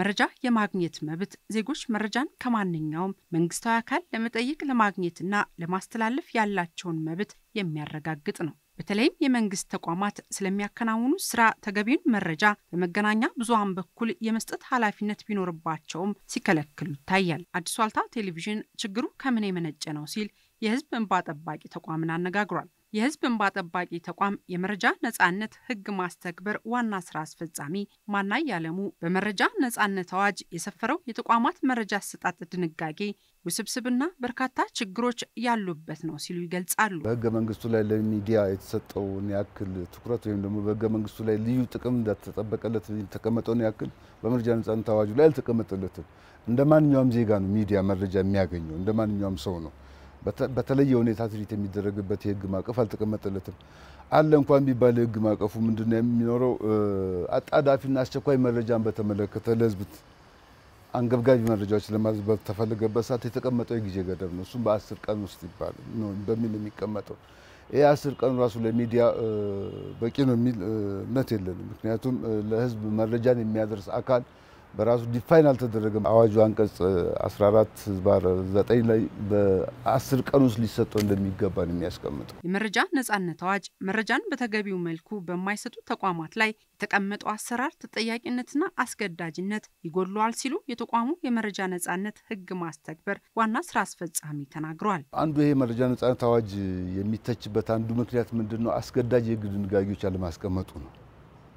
መረጃ የማግኘት መብት ዜጎች መረጃን ከማንኛውም መንግስታዊ አካል ለመጠየቅ ለማግኘትና ለማስተላለፍ ያላቸውን መብት የሚያረጋግጥ ነው። በተለይም የመንግስት ተቋማት ስለሚያከናውኑ ስራ ተገቢውን መረጃ በመገናኛ ብዙሃን በኩል የመስጠት ኃላፊነት ቢኖርባቸውም ሲከለክሉ ይታያል። አዲሱ ዋልታ ቴሌቪዥን ችግሩ ከምን የመነጨ ነው ሲል የህዝብ እንባ ጠባቂ ተቋምን አነጋግሯል። የህዝብ እንባ ጠባቂ ተቋም የመረጃ ነጻነት ህግ ማስተግበር ዋና ስራ አስፈጻሚ ማናይ ያለሙ በመረጃ ነጻነት አዋጅ የሰፈረው የተቋማት መረጃ አሰጣጥ ድንጋጌ ውስብስብና በርካታ ችግሮች ያሉበት ነው ሲሉ ይገልጻሉ። በህገ መንግስቱ ላይ ለሚዲያ የተሰጠውን ያክል ትኩረት ወይም ደግሞ በህገ መንግስቱ ላይ ልዩ ጥቅም እንዳተጠበቀለት የተቀመጠውን ያክል በመረጃ ነጻነት አዋጁ ላይ አልተቀመጠለትም። እንደ ማንኛውም ዜጋ ነው ሚዲያ መረጃ የሚያገኘው፣ እንደ ማንኛውም ሰው ነው። በተለየ ሁኔታ ትሪት የሚደረግበት የህግ ማዕቀፍ አልተቀመጠለትም። አለ እንኳን ቢባል የህግ ማዕቀፉ ምንድነው የሚኖረው? አጣዳፊና አስቸኳይ መረጃን በተመለከተ ለህዝብ አንገብጋቢ መረጃዎች ለማዝበር ተፈለገበት ሰዓት የተቀመጠው የጊዜ ገደብ ነው። እሱም በአስር ቀን ውስጥ ይባል በሚል የሚቀመጠው ይህ አስር ቀን ራሱ ለሚዲያ በቂ ነው የሚል እምነት የለንም። ምክንያቱም ለህዝብ መረጃን የሚያደርስ አካል በራሱ ዲፋይን አልተደረገም። አዋጁ አንቀጽ 14 ህዝባር 9 ላይ በአስር ቀን ውስጥ ሊሰጠው እንደሚገባ ነው የሚያስቀምጠው። የመረጃ ነጻነት አዋጅ መረጃን በተገቢው መልኩ በማይሰጡ ተቋማት ላይ የተቀመጠው አሰራር ተጠያቂነትና አስገዳጅነት ይጎድለዋል ሲሉ የተቋሙ የመረጃ ነጻነት ህግ ማስተግበር ዋና ስራ አስፈጻሚ ተናግረዋል። አንዱ ይሄ መረጃ ነጻነት አዋጅ የሚተችበት አንዱ ምክንያት ምንድን ነው? አስገዳጅ የህግ ድንጋጌዎች አለማስቀመጡ ነው።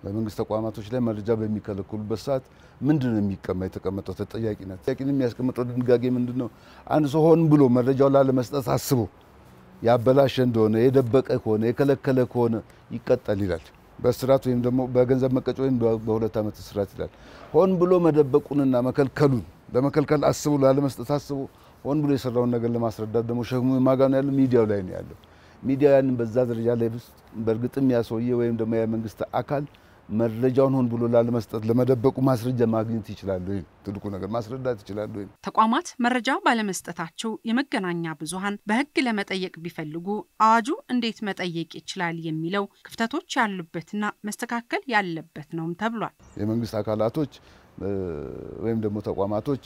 በመንግስት ተቋማቶች ላይ መረጃ በሚከለክሉበት ሰዓት ምንድን ነው የሚቀማ የተቀመጠው ተጠያቂነት ተጠያቂነት የሚያስቀምጠው ድንጋጌ ምንድን ነው? አንድ ሰው ሆን ብሎ መረጃውን ላለመስጠት አስቦ ያበላሸ እንደሆነ የደበቀ ከሆነ የከለከለ ከሆነ ይቀጣል ይላል። በእስራት ወይም ደግሞ በገንዘብ መቀጮ ወይም በሁለት ዓመት እስራት ይላል። ሆን ብሎ መደበቁንና መከልከሉን በመከልከል አስቦ ላለመስጠት አስቦ ሆን ብሎ የሰራውን ነገር ለማስረዳት ደግሞ ሸክሙ ማጋ ነው ያለው፣ ሚዲያው ላይ ነው ያለው። ሚዲያው ያንን በዛ ደረጃ ላይ በእርግጥም ያሰውዬ ወይም ደግሞ የመንግስት አካል መረጃውን ሆን ብሎ ላለመስጠት ለመደበቁ ማስረጃ ማግኘት ይችላሉ። ትልቁ ነገር ማስረዳት ይችላሉ። ተቋማት መረጃ ባለመስጠታቸው የመገናኛ ብዙሃን በሕግ ለመጠየቅ ቢፈልጉ አዋጁ እንዴት መጠየቅ ይችላል የሚለው ክፍተቶች ያሉበትና መስተካከል ያለበት ነውም ተብሏል። የመንግስት አካላቶች ወይም ደግሞ ተቋማቶች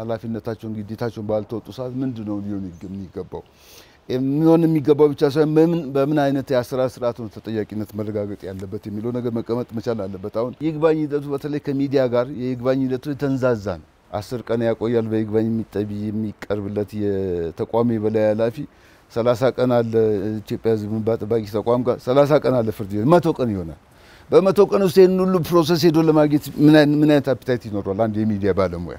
ኃላፊነታቸውን ግዴታቸውን ባልተወጡ ሰዓት ምንድን ነው ሊሆን የሚገባው? የሚሆን የሚገባው ብቻ ሳይሆን በምን አይነት የአሰራር ስርዓት ነው ተጠያቂነት መረጋገጥ ያለበት የሚለው ነገር መቀመጥ መቻል አለበት። አሁን የይግባኝ ሂደቱ በተለይ ከሚዲያ ጋር የይግባኝ ሂደቱ የተንዛዛ ነው። አስር ቀን ያቆያል በይግባኝ የሚጠቢ የሚቀርብለት የተቋሚ የበላይ ኃላፊ ሰላሳ ቀን አለ ኢትዮጵያ ሕዝብ እንባ ጠባቂ ተቋም ጋር ሰላሳ ቀን አለ ፍርድ ቤት መቶ ቀን ይሆናል። በመቶ ቀን ውስጥ ይህን ሁሉ ፕሮሰስ ሄዶ ለማግኘት ምን አይነት አፒታይት ይኖረዋል አንድ የሚዲያ ባለሙያ?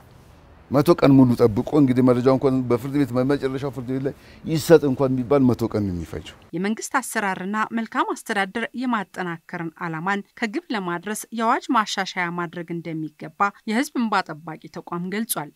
መቶ ቀን ሙሉ ጠብቆ እንግዲህ መረጃው እንኳን በፍርድ ቤት መጨረሻው ፍርድ ቤት ላይ ይሰጥ እንኳን የሚባል መቶ ቀን የሚፈጀው የመንግስት አሰራርና መልካም አስተዳደር የማጠናከርን አላማን ከግብ ለማድረስ የአዋጅ ማሻሻያ ማድረግ እንደሚገባ የህዝብ እንባ ጠባቂ ተቋም ገልጿል።